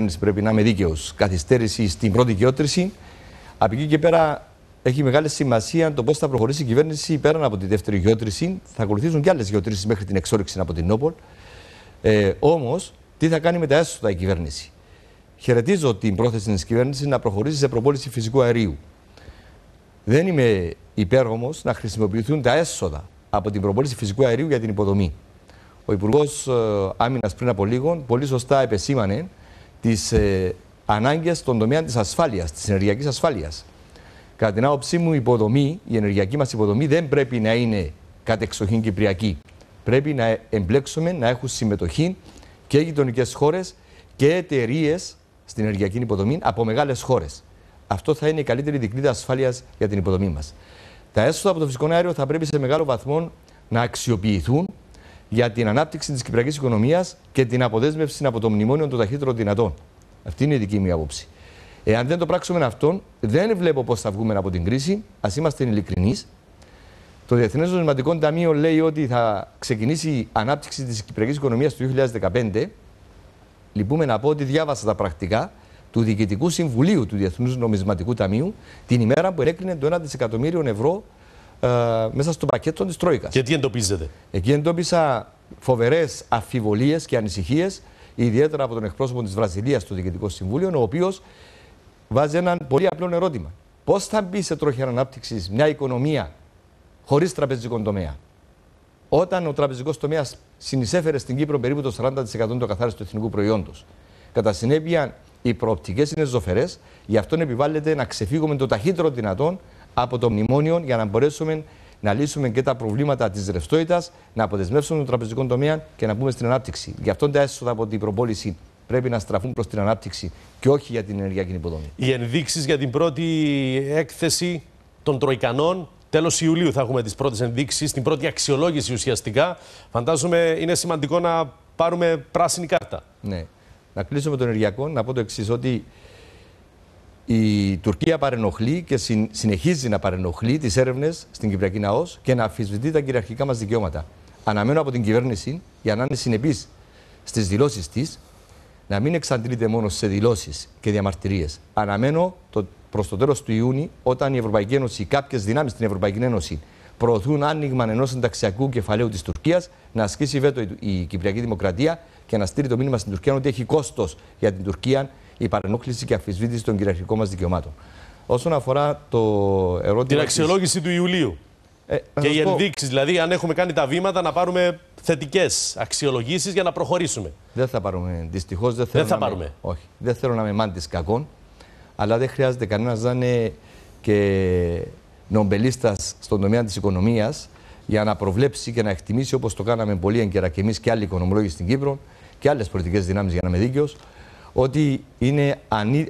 κυβέρνηση πρέπει να είμαι δίκαιος. Καθυστέρηση στην πρώτη γεώτρηση. Από εκεί και πέρα έχει μεγάλη σημασία το πώς θα προχωρήσει η κυβέρνηση πέρα από τη δεύτερη γεώτρηση. Θα ακολουθήσουν και άλλες γεωτρήσει μέχρι την εξόριξη από την Νόπολ. Ε, Όμως, τι θα κάνει με τα έσοδα η κυβέρνηση. Χαιρετίζω την πρόθεση της κυβέρνησης να προχωρήσει σε προπόληση φυσικού αερίου. Δεν είμαι υπέρ όμω να χρησιμοποιηθούν τα έσοδα από την προπόληση φυσικού αερίου για την υποδομή. Ο Υπουργός ε, Άμυνας πριν από λίγο πολύ σωστά επεσήμανε τις ε, ανάγκες στον τομέα της ασφάλειας, της ενεργειακής ασφάλειας. Κατά την άποψή μου, η υποδομή, η ενεργειακή μας υποδομή δεν πρέπει να είναι κατεξοχήν κυπριακή. Πρέπει να εμπλέξουμε, να έχουν συμμετοχή και γειτονικές χώρες και εταιρείες στην ενεργειακή υποδομή από μεγάλες χώρες. Αυτό θα είναι η καλύτερη δικλίδα ασφάλειας για την υποδομή μας. Τα έσοδα από το φυσικό αέριο θα πρέπει σε μεγάλο βαθμό να αξιοποιηθούν για την ανάπτυξη της κυπριακής οικονομίας και την αποδέσμευση από το μνημόνιο των ταχύτερων δυνατών. Αυτή είναι η δική μου άποψη. Εάν δεν το πράξουμε αυτό, δεν βλέπω πώς θα βγούμε από την κρίση. Ας είμαστε ειλικρινείς. Το Διεθνές Νομισματικό Ταμείο λέει ότι θα ξεκινήσει η ανάπτυξη της κυπριακής οικονομίας του 2015. Λυπούμε να πω ότι διάβασα τα πρακτικά του Διοικητικού Συμβουλίου του Διεθνούς Νομισματικού Ταμείου την ημέρα που ενέκρινε το 1 δισεκατομμύριο ευρώ ε, μέσα στο πακέτο της Τρόικας. Και τι εντοπίζετε. Εκεί εντόπισα φοβερές αφιβολίες και ανησυχίες, ιδιαίτερα από τον εκπρόσωπο της Βραζιλίας στο Διοικητικό Συμβούλιο, ο οποίος βάζει ένα πολύ απλό ερώτημα. Πώς θα μπει σε τρόχια ανάπτυξη μια οικονομία χωρίς τραπεζικό τομέα, όταν ο τραπεζικός τομέας συνεισέφερε στην Κύπρο περίπου το 40% του καθάριστου εθνικού προϊόντος. Κατά συνέπεια, οι προοπτικές είναι ζωφερές, γι' αυτό επιβάλλεται να ξεφύγουμε το ταχύτερο δυνατόν από το μνημόνιο για να μπορέσουμε να λύσουμε και τα προβλήματα της ρευστότητας, να αποδεσμεύσουμε τον τραπεζικό τομέα και να μπούμε στην ανάπτυξη. Γι' αυτό τα έσοδα από την προπόληση πρέπει να στραφούν προς την ανάπτυξη και όχι για την ενεργειακή υποδομή. Οι ενδείξεις για την πρώτη έκθεση των Τροϊκανών. Τέλος Ιουλίου θα έχουμε τις πρώτες ενδείξεις, την πρώτη αξιολόγηση ουσιαστικά. Φαντάζομαι είναι σημαντικό να πάρουμε πράσινη κάρτα. Ναι. Να κλείσουμε τον ενεργειακό, να πω το εξής, ότι η Τουρκία παρενοχλεί και συνεχίζει να παρενοχλεί τις έρευνες στην Κυπριακή ΝΑΟΣ και να αμφισβητεί τα κυριαρχικά μας δικαιώματα. Αναμένω από την κυβέρνηση για να είναι συνεπής στις δηλώσεις της, να μην εξαντλείται μόνο σε δηλώσεις και διαμαρτυρίες. Αναμένω το, προς το τέλος του Ιούνιου, όταν η Ευρωπαϊκή Ένωση, κάποιες δυνάμεις στην Ευρωπαϊκή Ένωση προωθούν άνοιγμα ενός συνταξιακού κεφαλαίου της Τουρκίας, να ασκήσει βέτο η Κυπριακή Δημοκρατία και να στείλει το μήνυμα στην Τουρκία ότι έχει κόστος για την Τουρκία η παρενόχληση και αφισβήτηση των κυριαρχικών μας δικαιωμάτων. Όσον αφορά το ερώτημα. Την αξιολόγηση της... του Ιουλίου. Ε, και οι ενδείξεις, δηλαδή, αν έχουμε κάνει τα βήματα, να πάρουμε θετικές αξιολογήσεις για να προχωρήσουμε. Δεν θα πάρουμε. Δυστυχώς δεν Δεν θα πάρουμε. Όχι. Δεν θέλω να είμαι μάντη κακών, αλλά δεν χρειάζεται κανένας να είναι και νομπελίστας στον τομέα της οικονομίας για να προβλέψει και να εκτιμήσει όπως το κάναμε πολύ έγκαιρα και εμείς και άλλοι οικονομολόγοι στην Κύπρο και άλλες πολιτικές δυνάμεις για να είμαι δίκαιος ότι είναι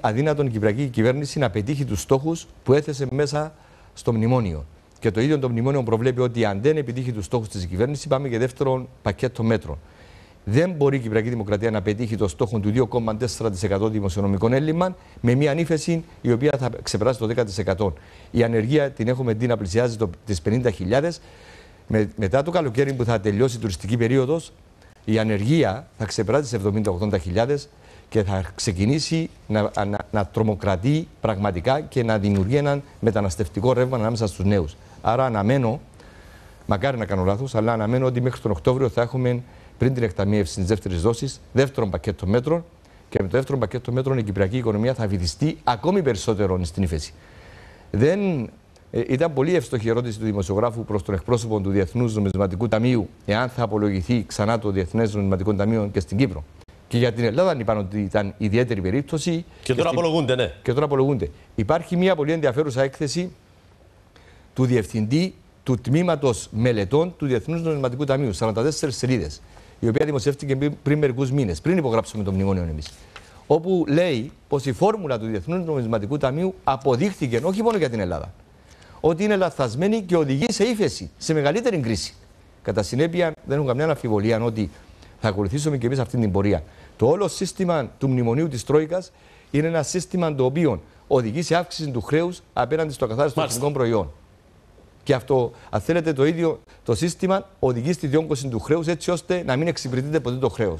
αδύνατον η Κυπριακή κυβέρνηση να πετύχει τους στόχους που έθεσε μέσα στο μνημόνιο. Και το ίδιο το μνημόνιο προβλέπει ότι αν δεν επιτύχει τους στόχους της κυβέρνησης, πάμε για δεύτερο πακέτο μέτρων. Δεν μπορεί η Κυπριακή Δημοκρατία να πετύχει το στόχο του 2,4% δημοσιονομικών έλλειμμα με μια ανήφεση η οποία θα ξεπεράσει το 10%. Η ανεργία την έχουμε δει να πλησιάζει τι 50.000. μετά το καλοκαίρι που θα τελειώσει η τουριστική περίοδος, η ανεργία θα ξεπεράσει τις 70-80.000 και θα ξεκινήσει να, να, να τρομοκρατεί πραγματικά και να δημιουργεί έναν μεταναστευτικό ρεύμα ανάμεσα στους νέους. Άρα αναμένω, μακάρι να κάνω λάθος, αλλά αναμένω ότι μέχρι τον Οκτώβριο θα έχουμε πριν την εκταμείευση της δεύτερης δόσης δεύτερο πακέτο μέτρων και με το δεύτερο πακέτο μέτρων η κυπριακή οικονομία θα βυθιστεί ακόμη περισσότερο στην ύφεση. Δεν ε, ήταν πολύ εύστοχη η ερώτηση του δημοσιογράφου προς τον εκπρόσωπο του Διεθνούς Νομισματικού Ταμείου, εάν θα απολογηθεί ξανά το Διεθνές Νομισματικό Ταμείο και στην Κύπρο. Και για την Ελλάδα είπαν ότι ήταν ιδιαίτερη περίπτωση. Και, τώρα και απολογούνται, ναι. Και τώρα απολογούνται. Υπάρχει μια πολύ ενδιαφέρουσα έκθεση του διευθυντή του τμήματος μελετών του Διεθνούς Νομισματικού Ταμείου, 44 σελίδες, η οποία δημοσιεύτηκε πριν μερικούς μήνες, πριν υπογράψουμε το μνημόνιο εμείς. Όπου λέει πως η φόρμουλα του Διεθνούς Νομισματικού Ταμείου αποδείχθηκε όχι μόνο για την Ελλάδα, ότι είναι λαθασμένη και οδηγεί σε ύφεση, σε μεγαλύτερη κρίση. Κατά συνέπεια, δεν έχουν καμιά αμφιβολία ότι θα ακολουθήσουμε και εμείς αυτή την πορεία. Το όλο σύστημα του μνημονίου της Τρόικας είναι ένα σύστημα το οποίο οδηγεί σε αύξηση του χρέους απέναντι στο καθάριστο εθνικών προϊόν. Και αυτό, αν θέλετε, το ίδιο το σύστημα οδηγεί στη διόγκωση του χρέους έτσι ώστε να μην εξυπηρετείται ποτέ το χρέος.